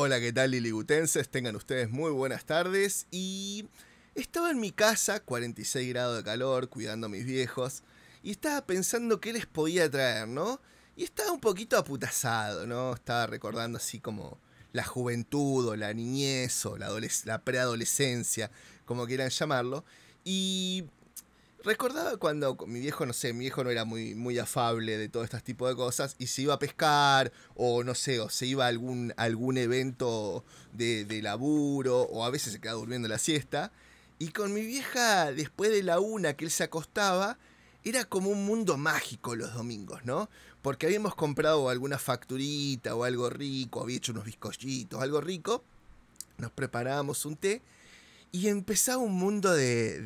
Hola, ¿qué tal liligutenses? Tengan ustedes muy buenas tardes y estaba en mi casa, 46 grados de calor, cuidando a mis viejos y estaba pensando qué les podía traer, ¿no? Y estaba un poquito aputazado, ¿no? Estaba recordando así como la juventud o la niñez o la, la preadolescencia, como quieran llamarlo. Y Recordaba cuando mi viejo, no sé, mi viejo no era muy, muy afable de todo este tipo de cosas y se iba a pescar o no sé, o se iba a algún, algún evento de, de laburo o a veces se quedaba durmiendo la siesta. Y con mi vieja, después de la una que él se acostaba, era como un mundo mágico los domingos, ¿no? Porque habíamos comprado alguna facturita o algo rico, había hecho unos bizcochitos, algo rico. Nos preparábamos un té y empezaba un mundo de,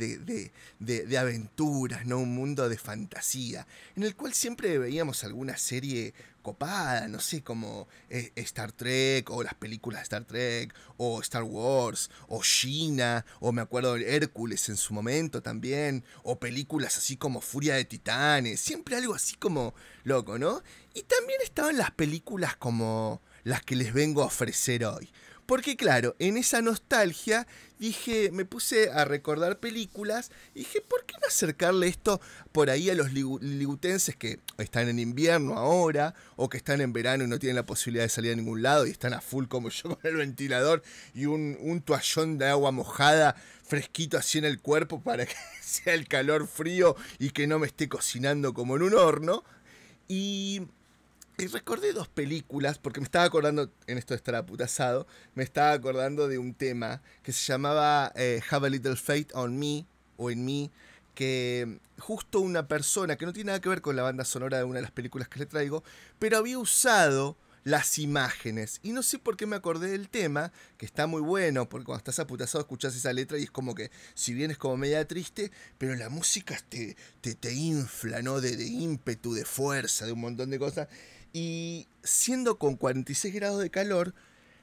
de, aventuras, ¿no? Un mundo de fantasía, en el cual siempre veíamos alguna serie copada, no sé, como eh, Star Trek, o las películas de Star Trek, o Star Wars, o China, o me acuerdo de Hércules en su momento también, o películas así como Furia de Titanes, siempre algo así como loco, ¿no? Y también estaban las películas como las que les vengo a ofrecer hoy. Porque claro, en esa nostalgia dije, me puse a recordar películas y dije, ¿por qué no acercarle esto por ahí a los ligutenses que están en invierno ahora o que están en verano y no tienen la posibilidad de salir a ningún lado y están a full como yo con el ventilador y un, un toallón de agua mojada fresquito así en el cuerpo para que sea el calor frío y que no me esté cocinando como en un horno? Y y recordé dos películas, porque me estaba acordando, en esto de estar aputazado, me estaba acordando de un tema que se llamaba eh, Have a Little Faith on Me, o en mí, que mm, justo una persona, que no tiene nada que ver con la banda sonora de una de las películas que le traigo, pero había usado las imágenes. Y no sé por qué me acordé del tema, que está muy bueno, porque cuando estás aputazado escuchas esa letra y es como que, si bien es como media triste, pero la música te, te, te infla, ¿no? De, de ímpetu, de fuerza, de un montón de cosas. Y siendo con 46 grados de calor,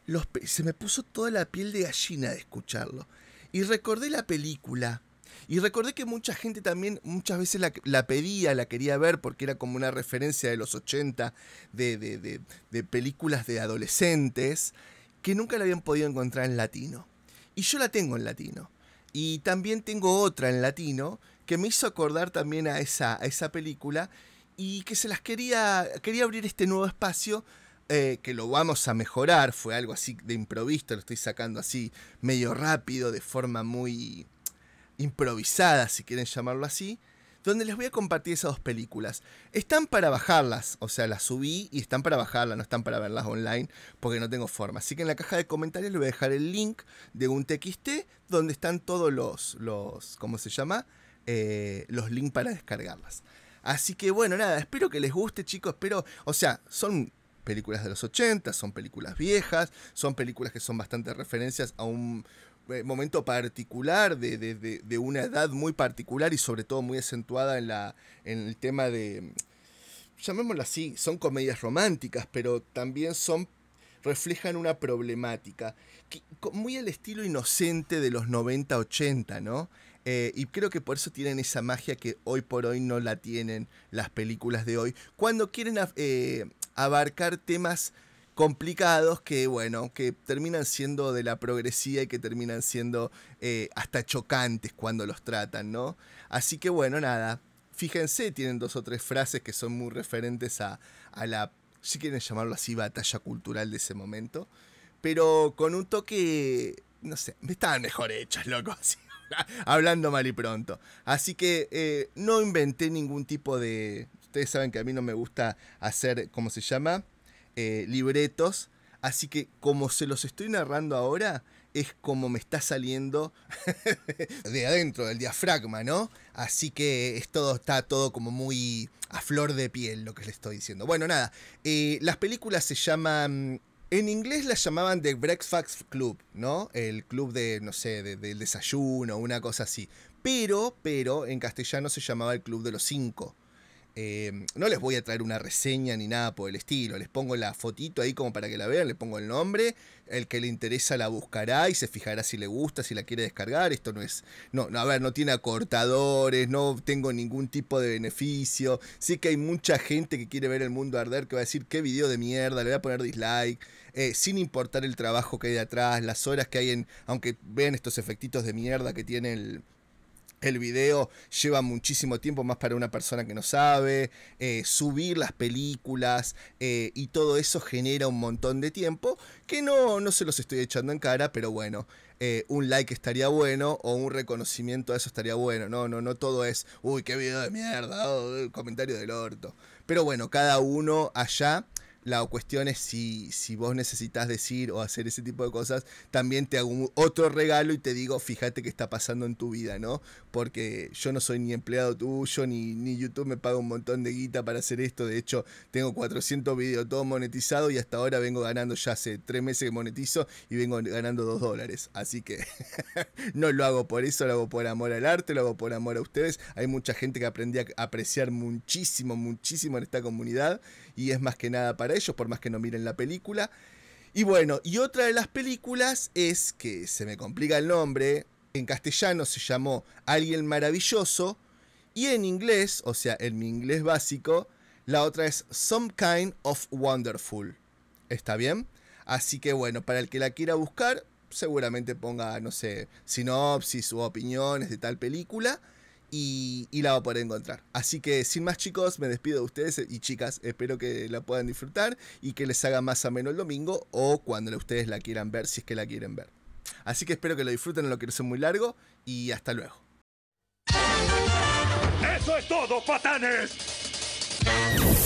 los se me puso toda la piel de gallina de escucharlo. Y recordé la película. Y recordé que mucha gente también muchas veces la, pedía, la quería ver, porque era como una referencia de los 80, de, de, de, películas de adolescentes, que nunca la habían podido encontrar en latino. Y yo la tengo en latino. Y también tengo otra en latino que me hizo acordar también a esa, a esa película y que se las quería, quería abrir este nuevo espacio. Eh, que lo vamos a mejorar, fue algo así de improviso, lo estoy sacando así medio rápido, de forma muy improvisada, si quieren llamarlo así, donde les voy a compartir esas dos películas. Están para bajarlas, o sea, las subí y están para bajarlas, no están para verlas online, porque no tengo forma. Así que en la caja de comentarios les voy a dejar el link de un TXT, donde están todos los, los ¿cómo se llama? Eh, los links para descargarlas. Así que bueno, nada, espero que les guste, chicos. Espero, o sea, son películas de los 80, son películas viejas, son películas que son bastantes referencias a un eh, momento particular de, de, de, una edad muy particular y sobre todo muy acentuada en, la, en el tema de, llamémoslo así, son comedias románticas, pero también son reflejan una problemática, muy al estilo inocente de los 90-80, ¿no? Eh, y creo que por eso tienen esa magia que hoy por hoy no la tienen las películas de hoy. Cuando quieren eh, abarcar temas complicados que, bueno, que terminan siendo de la progresía y que terminan siendo eh, hasta chocantes cuando los tratan, ¿no? Así que, bueno, nada. Fíjense, tienen dos o tres frases que son muy referentes a, a la, si quieren llamarlo así, batalla cultural de ese momento. Pero con un toque, no sé, estaban mejor hechos, loco, así. hablando mal y pronto. Así que eh, no inventé ningún tipo de... Ustedes saben que a mí no me gusta hacer, ¿cómo se llama? Eh, libretos. Así que como se los estoy narrando ahora, es como me está saliendo de adentro del diafragma, ¿no? Así que es todo, está todo como muy a flor de piel lo que les estoy diciendo. Bueno, nada, eh, las películas se llaman en inglés la llamaban The Breakfast Club, ¿no? El club de, no sé, del desayuno, una cosa así. Pero, pero, en castellano se llamaba el Club de los Cinco. Eh, no les voy a traer una reseña ni nada por el estilo. Les pongo la fotito ahí como para que la vean, le pongo el nombre. El que le interesa la buscará y se fijará si le gusta, si la quiere descargar. Esto no es. No, a ver, no tiene acortadores, no tengo ningún tipo de beneficio. Sí que hay mucha gente que quiere ver el mundo arder que va a decir qué video de mierda, le voy a poner dislike. Eh, sin importar el trabajo que hay detrás, las horas que hay en. Aunque vean estos efectitos de mierda que tiene el el video lleva muchísimo tiempo más para una persona que no sabe, eh, subir las películas eh, y todo eso genera un montón de tiempo que no, no se los estoy echando en cara, pero bueno, eh, un like estaría bueno o un reconocimiento a eso estaría bueno, no, no, no todo es, uy, qué video de mierda, oh, comentario del orto, pero bueno, cada uno allá la cuestión es si, si vos necesitas decir o hacer ese tipo de cosas, también te hago otro regalo y te digo, fíjate qué está pasando en tu vida, ¿no? Porque yo no soy ni empleado tuyo, ni, ni YouTube me paga un montón de guita para hacer esto. De hecho, tengo 400 videos todo monetizado y hasta ahora vengo ganando, ya hace tres meses que monetizo y vengo ganando dos dólares. Así que no lo hago por eso, lo hago por amor al arte, lo hago por amor a ustedes. Hay mucha gente que aprendí a apreciar muchísimo, muchísimo en esta comunidad y es más que nada para eso por más que no miren la película. Y bueno, y otra de las películas es, que se me complica el nombre, en castellano se llamó Alguien Maravilloso, y en inglés, o sea, en mi inglés básico, la otra es Some Kind of Wonderful. ¿Está bien? Así que bueno, para el que la quiera buscar, seguramente ponga, no sé, sinopsis u opiniones de tal película y, la va a poder encontrar. Así que sin más chicos, me despido de ustedes eh, y chicas, espero que la puedan disfrutar y que les haga más ameno el domingo o cuando ustedes la quieran ver, si es que la quieren ver. Así que espero que lo disfruten, lo quiero ser muy largo y hasta luego. Eso es todo, patanes.